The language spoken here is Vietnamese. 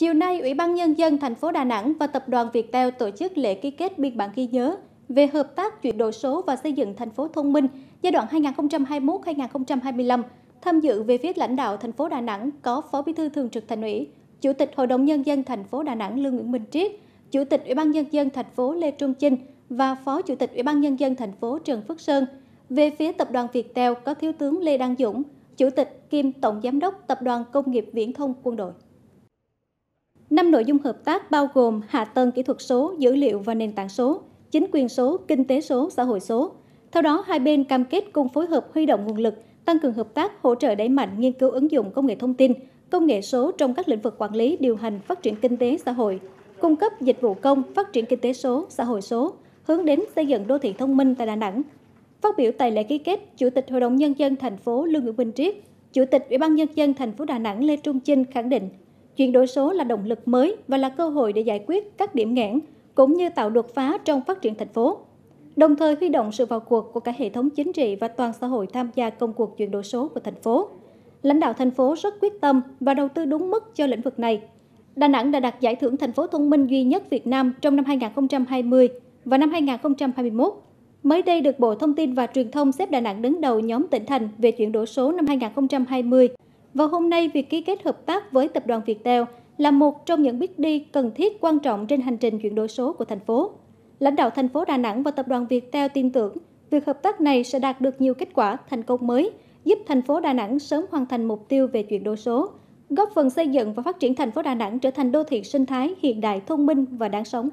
Chiều nay, Ủy ban Nhân dân thành phố Đà Nẵng và Tập đoàn Viettel tổ chức lễ ký kết biên bản ghi nhớ về hợp tác chuyển đổi số và xây dựng thành phố thông minh giai đoạn 2021-2025. Tham dự về phía lãnh đạo thành phố Đà Nẵng có Phó Bí thư Thường trực Thành ủy, Chủ tịch Hội đồng Nhân dân thành phố Đà Nẵng Lương Nguyễn Minh Triết, Chủ tịch Ủy ban Nhân dân thành phố Lê Trung Chinh và Phó Chủ tịch Ủy ban Nhân dân thành phố Trần Phước Sơn. Về phía Tập đoàn Viettel có Thiếu tướng Lê Đăng Dũng, Chủ tịch kiêm Tổng Giám đốc Tập đoàn Công nghiệp Viễn thông Quân đội. Năm nội dung hợp tác bao gồm hạ tầng kỹ thuật số, dữ liệu và nền tảng số, chính quyền số, kinh tế số, xã hội số. Theo đó, hai bên cam kết cùng phối hợp huy động nguồn lực, tăng cường hợp tác, hỗ trợ đẩy mạnh nghiên cứu ứng dụng công nghệ thông tin, công nghệ số trong các lĩnh vực quản lý, điều hành, phát triển kinh tế xã hội, cung cấp dịch vụ công, phát triển kinh tế số, xã hội số, hướng đến xây dựng đô thị thông minh tại Đà Nẵng. Phát biểu tại lễ ký kết, Chủ tịch Hội đồng nhân dân thành phố Lương Nguyễn Bình Triết, Chủ tịch Ủy ban nhân dân thành phố Đà Nẵng Lê Trung Chinh khẳng định Chuyển đổi số là động lực mới và là cơ hội để giải quyết các điểm nghẽn, cũng như tạo đột phá trong phát triển thành phố. Đồng thời huy động sự vào cuộc của cả hệ thống chính trị và toàn xã hội tham gia công cuộc chuyển đổi số của thành phố. Lãnh đạo thành phố rất quyết tâm và đầu tư đúng mức cho lĩnh vực này. Đà Nẵng đã đạt giải thưởng thành phố thông minh duy nhất Việt Nam trong năm 2020 và năm 2021. Mới đây được Bộ Thông tin và Truyền thông xếp Đà Nẵng đứng đầu nhóm tỉnh thành về chuyển đổi số năm 2020 và hôm nay việc ký kết hợp tác với tập đoàn Viettel là một trong những bước đi cần thiết quan trọng trên hành trình chuyển đổi số của thành phố. Lãnh đạo thành phố Đà Nẵng và tập đoàn Viettel tin tưởng việc hợp tác này sẽ đạt được nhiều kết quả thành công mới, giúp thành phố Đà Nẵng sớm hoàn thành mục tiêu về chuyển đổi số, góp phần xây dựng và phát triển thành phố Đà Nẵng trở thành đô thị sinh thái hiện đại, thông minh và đáng sống.